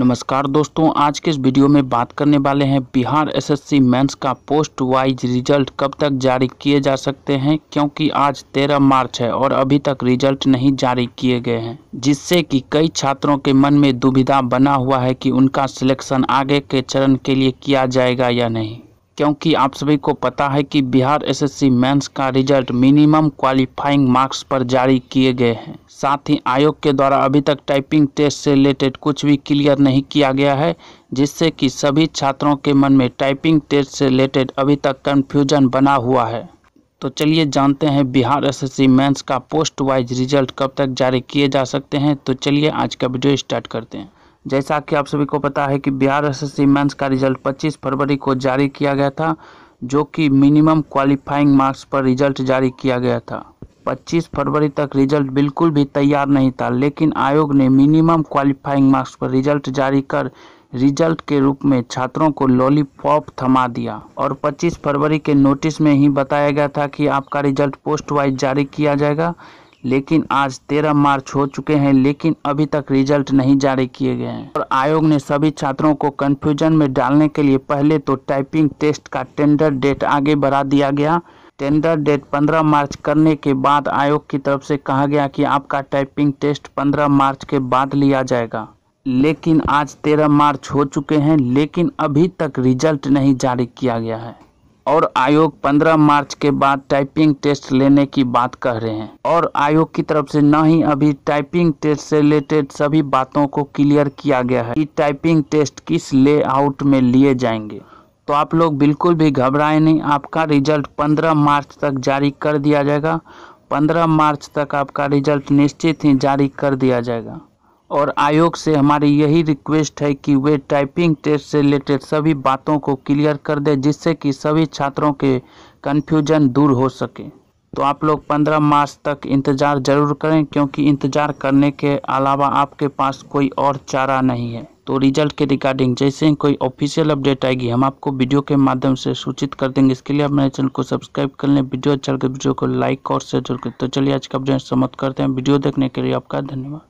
नमस्कार दोस्तों आज के इस वीडियो में बात करने वाले हैं बिहार एसएससी मेंस का पोस्ट वाइज रिजल्ट कब तक जारी किए जा सकते हैं क्योंकि आज 13 मार्च है और अभी तक रिजल्ट नहीं जारी किए गए हैं जिससे कि कई छात्रों के मन में दुविधा बना हुआ है कि उनका सिलेक्शन आगे के चरण के लिए किया जाएगा या नहीं क्योंकि आप सभी को पता है कि बिहार एसएससी मेंस का रिजल्ट मिनिमम क्वालिफाइंग मार्क्स पर जारी किए गए हैं साथ ही आयोग के द्वारा अभी तक टाइपिंग टेस्ट से रिलेटेड कुछ भी क्लियर नहीं किया गया है जिससे कि सभी छात्रों के मन में टाइपिंग टेस्ट से रिलेटेड अभी तक कन्फ्यूजन बना हुआ है तो चलिए जानते हैं बिहार एसएससी मेंस का पोस्ट वाइज रिजल्ट कब तक जारी किए जा सकते हैं तो चलिए आज का वीडियो स्टार्ट करते हैं जैसा कि आप सभी को पता है कि बिहार एस एस मेंस का रिजल्ट 25 फरवरी को जारी किया गया था जो कि मिनिमम क्वालिफाइंग मार्क्स पर रिजल्ट जारी किया गया था 25 फरवरी तक रिजल्ट बिल्कुल भी तैयार नहीं था लेकिन आयोग ने मिनिमम क्वालिफाइंग मार्क्स पर रिजल्ट जारी कर रिजल्ट के रूप में छात्रों को लॉलीपॉप थमा दिया और 25 फरवरी के नोटिस में ही बताया गया था कि आपका रिजल्ट पोस्ट वाइज जारी किया जाएगा लेकिन आज 13 मार्च हो चुके हैं लेकिन अभी तक रिजल्ट नहीं जारी किए गए हैं और आयोग ने सभी छात्रों को कन्फ्यूजन में डालने के लिए पहले तो टाइपिंग टेस्ट का टेंडर डेट आगे बढ़ा दिया गया टेंडर डेट 15 मार्च करने के बाद आयोग की तरफ से कहा गया कि आपका टाइपिंग टेस्ट 15 मार्च के बाद लिया जाएगा लेकिन आज 13 मार्च हो चुके हैं लेकिन अभी तक रिजल्ट नहीं जारी किया गया है और आयोग 15 मार्च के बाद टाइपिंग टेस्ट लेने की बात कह रहे हैं और आयोग की तरफ से न ही अभी टाइपिंग टेस्ट से रिलेटेड सभी बातों को क्लियर किया गया है कि टाइपिंग टेस्ट किस लेआउट में लिए जाएंगे तो आप लोग बिल्कुल भी घबराएं नहीं आपका रिजल्ट 15 मार्च तक जारी कर दिया जाएगा 15 मार्च तक आपका रिजल्ट निश्चित ही जारी कर दिया जाएगा और आयोग से हमारी यही रिक्वेस्ट है कि वे टाइपिंग टेस्ट से रिलेटेड सभी बातों को क्लियर कर दें जिससे कि सभी छात्रों के कन्फ्यूजन दूर हो सके तो आप लोग 15 मार्च तक इंतज़ार ज़रूर करें क्योंकि इंतज़ार करने के अलावा आपके पास कोई और चारा नहीं है तो रिजल्ट के रिगार्डिंग जैसे ही कोई ऑफिशियल अपडेट आएगी हम आपको वीडियो के माध्यम से सूचित कर देंगे इसके लिए आप मेरे चैनल को सब्सक्राइब कर लें वीडियो अच्छा लगे वीडियो को लाइक और शेयर जरूर करें तो चलिए आज का अपडेट समाप्त करते हैं वीडियो देखने के लिए आपका धन्यवाद